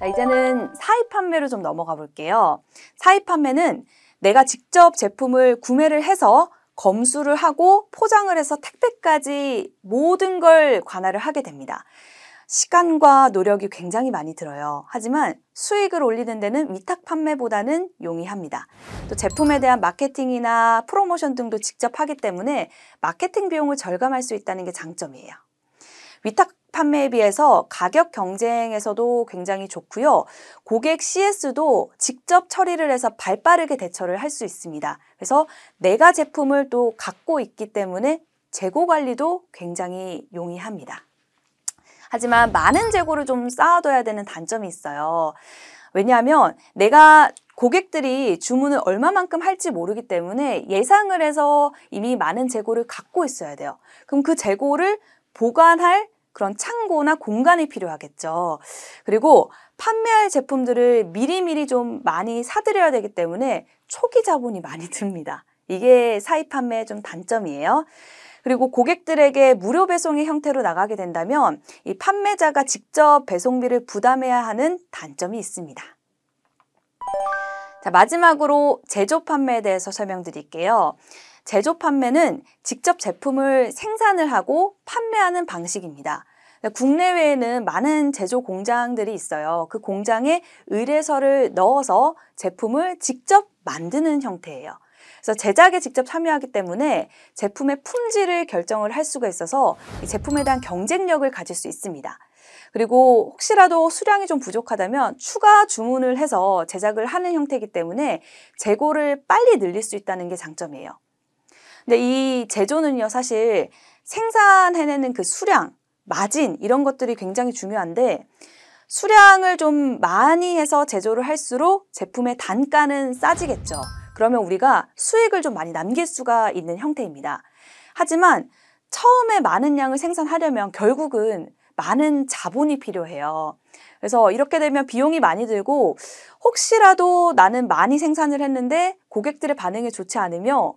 자, 이제는 사입 판매로 좀 넘어가 볼게요. 사입 판매는 내가 직접 제품을 구매를 해서 검수를 하고 포장을 해서 택배까지 모든 걸 관할을 하게 됩니다. 시간과 노력이 굉장히 많이 들어요. 하지만 수익을 올리는 데는 위탁 판매보다는 용이합니다. 또 제품에 대한 마케팅이나 프로모션 등도 직접 하기 때문에 마케팅 비용을 절감할 수 있다는 게 장점이에요. 위탁 판매에 비해서 가격 경쟁에서도 굉장히 좋고요. 고객 CS도 직접 처리를 해서 발 빠르게 대처를 할 수 있습니다. 그래서 내가 제품을 또 갖고 있기 때문에 재고 관리도 굉장히 용이합니다. 하지만 많은 재고를 좀 쌓아둬야 되는 단점이 있어요. 왜냐하면 내가 고객들이 주문을 얼마만큼 할지 모르기 때문에 예상을 해서 이미 많은 재고를 갖고 있어야 돼요. 그럼 그 재고를 보관할 그런 창고나 공간이 필요하겠죠. 그리고 판매할 제품들을 미리미리 좀 많이 사들여야 되기 때문에 초기 자본이 많이 듭니다. 이게 사입 판매의 좀 단점이에요. 그리고 고객들에게 무료 배송의 형태로 나가게 된다면 이 판매자가 직접 배송비를 부담해야 하는 단점이 있습니다. 자, 마지막으로 제조 판매에 대해서 설명드릴게요. 제조 판매는 직접 제품을 생산을 하고 판매하는 방식입니다. 그러니까 국내외에는 많은 제조 공장들이 있어요. 그 공장에 의뢰서를 넣어서 제품을 직접 만드는 형태예요. 그래서 제작에 직접 참여하기 때문에 제품의 품질을 결정을 할 수가 있어서 제품에 대한 경쟁력을 가질 수 있습니다. 그리고 혹시라도 수량이 좀 부족하다면 추가 주문을 해서 제작을 하는 형태이기 때문에 재고를 빨리 늘릴 수 있다는 게 장점이에요. 근데 이 제조는요, 사실 생산해내는 그 수량, 마진 이런 것들이 굉장히 중요한데 수량을 좀 많이 해서 제조를 할수록 제품의 단가는 싸지겠죠. 그러면 우리가 수익을 좀 많이 남길 수가 있는 형태입니다. 하지만 처음에 많은 양을 생산하려면 결국은 많은 자본이 필요해요. 그래서 이렇게 되면 비용이 많이 들고 혹시라도 나는 많이 생산을 했는데 고객들의 반응이 좋지 않으며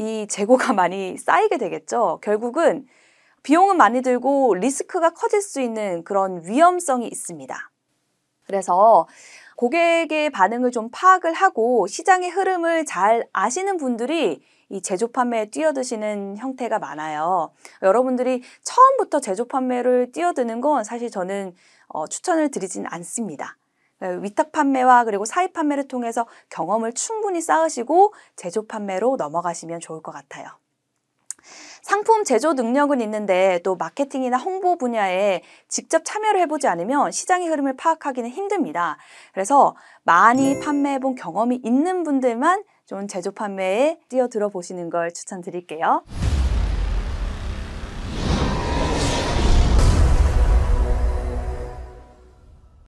이 재고가 많이 쌓이게 되겠죠. 결국은 비용은 많이 들고 리스크가 커질 수 있는 그런 위험성이 있습니다. 그래서 고객의 반응을 좀 파악을 하고 시장의 흐름을 잘 아시는 분들이 이 제조 판매에 뛰어드시는 형태가 많아요. 여러분들이 처음부터 제조 판매를 뛰어드는 건 사실 저는 어, 추천을 드리진 않습니다. 네, 위탁 판매와 그리고 사입 판매를 통해서 경험을 충분히 쌓으시고 제조 판매로 넘어가시면 좋을 것 같아요. 상품 제조 능력은 있는데 또 마케팅이나 홍보 분야에 직접 참여를 해보지 않으면 시장의 흐름을 파악하기는 힘듭니다. 그래서 많이 판매해본 경험이 있는 분들만 좀 제조 판매에 뛰어들어 보시는 걸 추천드릴게요.